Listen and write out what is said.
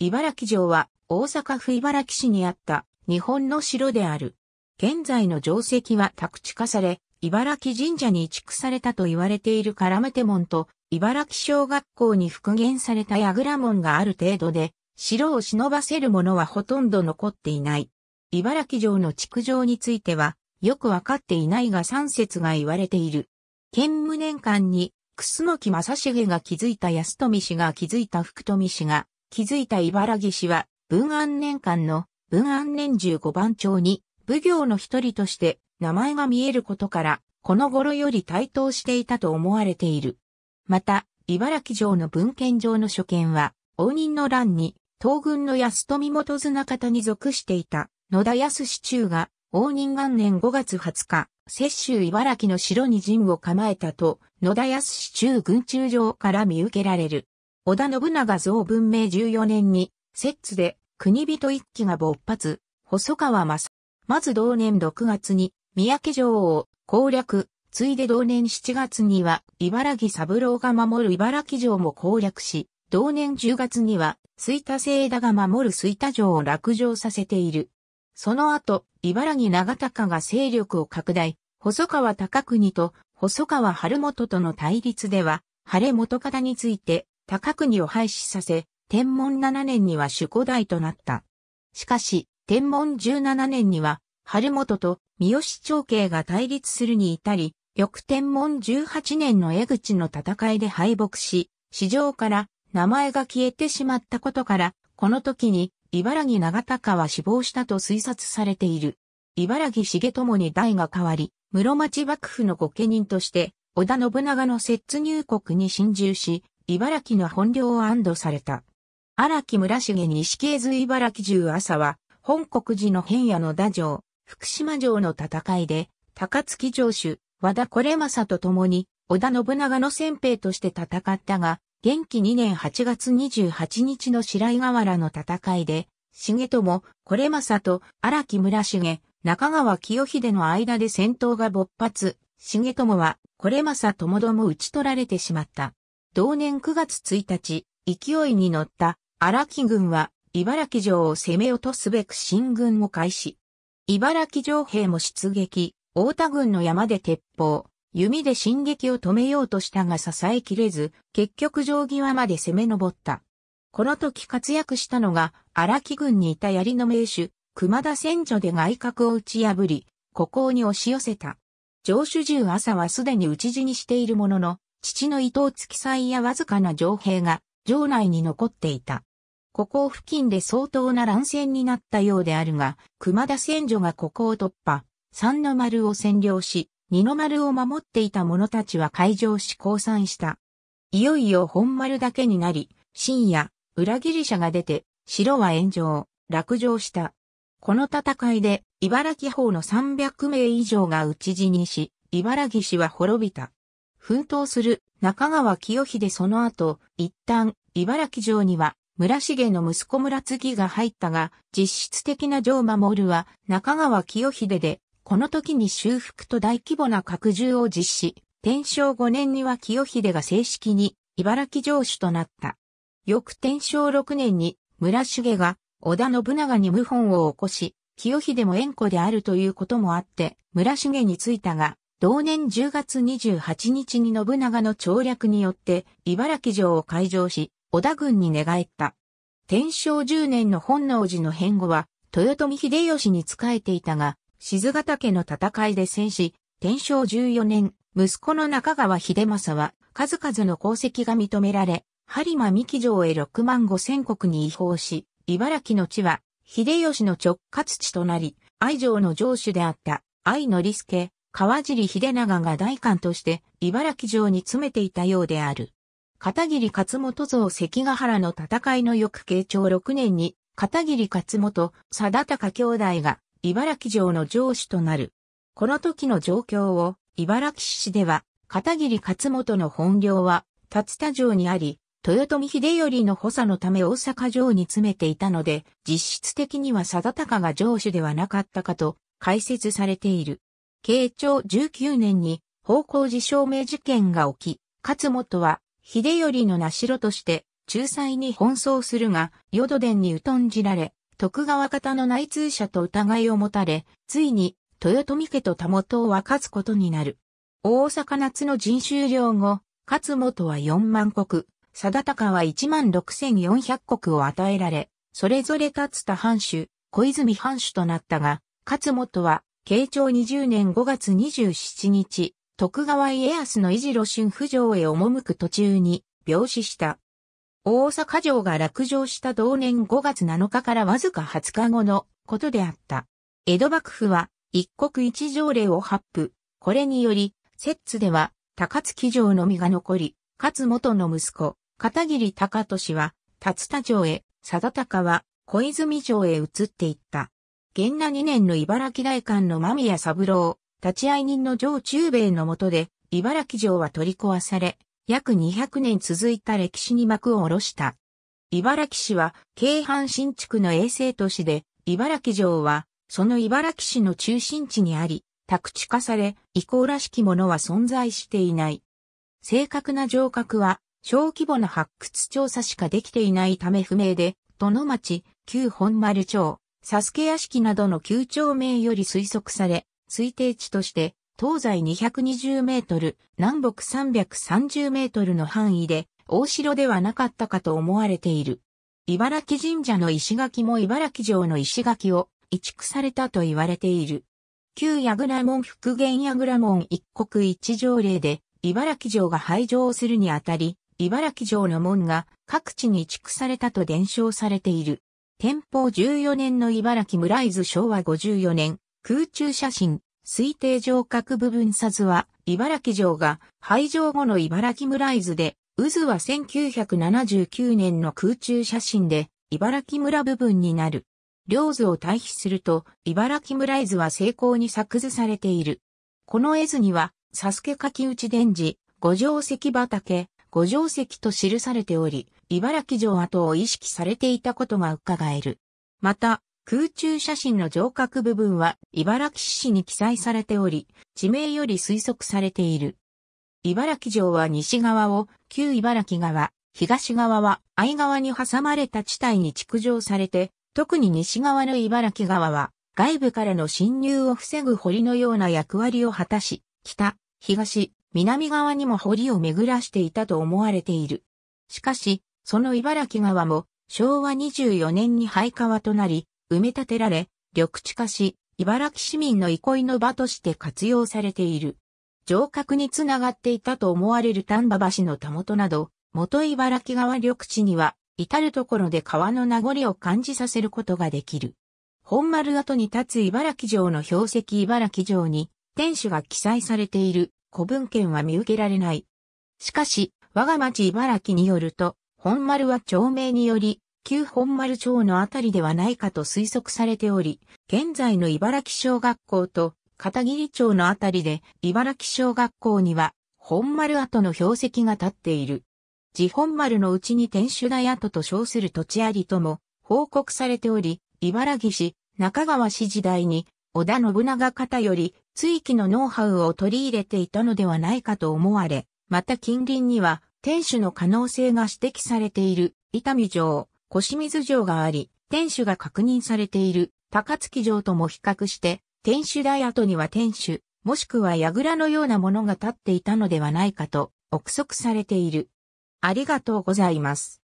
茨城城は大阪府茨城市にあった日本の城である。現在の城跡は宅地化され、茨城神社に移築されたと言われているカラメテ門と茨城小学校に復元された矢倉門がある程度で、城を忍ばせるものはほとんど残っていない。茨城城の築城についてはよくわかっていないが三節が言われている。建武年間に楠木正成が築いた安富氏が築いた福富氏が築いた茨木氏は、文安年間の文安年中五番町に、奉行の一人として名前が見えることから、この頃より台頭していたと思われている。また、茨城城の文献上の所見は、応仁の乱に、東軍の安富元綱方に属していた野田康市中が、応仁元年5月20日、摂州茨城の城に陣を構えたと、野田康市中軍中城から見受けられる。織田信長像文明14年に、摂津で国人一揆が勃発、細川正。まず同年6月に、三宅城を攻略、ついで同年7月には、茨城三郎が守る茨城城も攻略し、同年10月には、水田聖田が守る水田城を落城させている。その後、茨城長高が勢力を拡大、細川高国と細川晴元との対立では、晴元方について高国を廃止させ、天文7年には守護代となった。しかし、天文17年には、春元と三好長慶が対立するに至り、翌天文18年の江口の戦いで敗北し、市場から名前が消えてしまったことから、この時に茨城長高は死亡したと推察されている。茨城重友に代が変わり、室町幕府の御家人として、織田信長の摂入国に侵入し、茨城の本領を安堵された。荒木村重西系図茨城中朝は、本国寺の変野の打城、福島城の戦いで、高槻城主、和田惟政と共に、織田信長の先兵として戦ったが、元気2年8月28日の白井河原の戦いで、重友、惟政と荒木村重、中川清秀の間で戦闘が勃発、重友は、惟政ともども討ち取られてしまった。同年9月1日、勢いに乗った荒木軍は茨城城を攻め落とすべく進軍を開始。茨城城兵も出撃、大田軍の山で鉄砲、弓で進撃を止めようとしたが支えきれず、結局城際まで攻め上った。この時活躍したのが荒木軍にいた槍の名手、熊田戦女で外角を打ち破り、孤高に押し寄せた。城主銃朝はすでに討ち死にしているものの、父の伊藤月祭やわずかな城兵が城内に残っていた。ここ付近で相当な乱戦になったようであるが、熊田戦女がここを突破、三の丸を占領し、二の丸を守っていた者たちは会場し降参した。いよいよ本丸だけになり、深夜、裏切り者が出て、城は炎上、落城した。この戦いで、茨城方の300名以上が討ち死にし、茨城市は滅びた。奮闘する中川清秀その後、一旦、茨城城には、村重の息子村継が入ったが、実質的な城守は中川清秀で、この時に修復と大規模な拡充を実施、天正5年には清秀が正式に茨城城主となった。翌天正6年に村重が織田信長に謀反を起こし、清秀も縁故であるということもあって、村重についたが、同年10月28日に信長の調略によって茨城城を開城し、織田軍に寝返った。天正10年の本能寺の変後は、豊臣秀吉に仕えていたが、静ヶ岳の戦いで戦死、天正14年、息子の中川秀政は、数々の功績が認められ、播磨三木城へ6万5千国に移行し、茨城の地は、秀吉の直轄地となり、愛城の城主であった、愛の助、川尻秀長が代官として茨城城に詰めていたようである。片桐勝元像関ヶ原の戦いの翌慶長6年に、片桐勝元、貞高兄弟が茨城城の城主となる。この時の状況を茨城市では、片桐勝元の本領は、竜田城にあり、豊臣秀頼の補佐のため大阪城に詰めていたので、実質的には貞高が城主ではなかったかと解説されている。慶長19年に方向寺証明事件が起き、勝本は秀頼の名代として仲裁に奔走するが、淀殿に疎んじられ、徳川方の内通者と疑いを持たれ、ついに豊臣家と田本を分かつことになる。大阪夏の人収量後、勝本は4万国、定高は1万6400国を与えられ、それぞれ立つ田藩主、小泉藩主となったが、勝本は慶長20年5月27日、徳川家康の維持路春府城へ赴く途中に病死した。大阪城が落城した同年5月7日からわずか20日後のことであった。江戸幕府は一国一条例を発布。これにより、摂津では高槻城のみが残り、勝元の息子、片桐高俊は、竜田城へ、定高は、小泉城へ移っていった。元那2年の茨城大官の間宮三郎、立ち会い人の上中米の下で、茨城城は取り壊され、約200年続いた歴史に幕を下ろした。茨城市は、京阪新地区の衛生都市で、茨城城は、その茨城市の中心地にあり、宅地化され、遺構らしきものは存在していない。正確な城郭は、小規模な発掘調査しかできていないため不明で、殿町、旧本丸町、サスケ屋敷などの旧町名より推測され、推定値として、東西220メートル、南北330メートルの範囲で、大城ではなかったかと思われている。茨城神社の石垣も茨城城の石垣を移築されたと言われている。旧矢倉門復元矢倉門一国一条例で、茨城城が廃城するにあたり、茨城城の門が各地に移築されたと伝承されている。天保14年の茨城村伊豆昭和54年、空中写真、推定上角部分さずは、茨城城が廃城後の茨城村伊豆で、渦は1979年の空中写真で、茨城村部分になる。両図を対比すると、茨城村伊豆は成功に作図されている。この絵図には、サスケ書き打ち伝示、五条石畑、五条石と記されており、茨城城跡を意識されていたことが伺える。また、空中写真の上角部分は茨城市に記載されており、地名より推測されている。茨城城は西側を旧茨城側、東側は愛側に挟まれた地帯に築城されて、特に西側の茨城側は外部からの侵入を防ぐ堀のような役割を果たし、北、東、南側にも堀を巡らしていたと思われている。しかし、その茨城川も昭和24年に廃川となり、埋め立てられ、緑地化し、茨城市民の憩いの場として活用されている。城郭につながっていたと思われる丹波橋のたもとなど、元茨城川緑地には、至るところで川の名残を感じさせることができる。本丸跡に立つ茨城城の標石茨城城に、天守が記載されている古文献は見受けられない。しかし、我が町茨城によると、本丸は町名により、旧本丸町のあたりではないかと推測されており、現在の茨城小学校と片桐町のあたりで茨城小学校には本丸跡の標石が立っている。自本丸のうちに天守台跡と称する土地ありとも報告されており、茨城市中川市時代に織田信長方より追記のノウハウを取り入れていたのではないかと思われ、また近隣には天守の可能性が指摘されている伊丹城、小清水城があり、天守が確認されている高槻城とも比較して、天守台跡には天守、もしくは櫓のようなものが立っていたのではないかと憶測されている。ありがとうございます。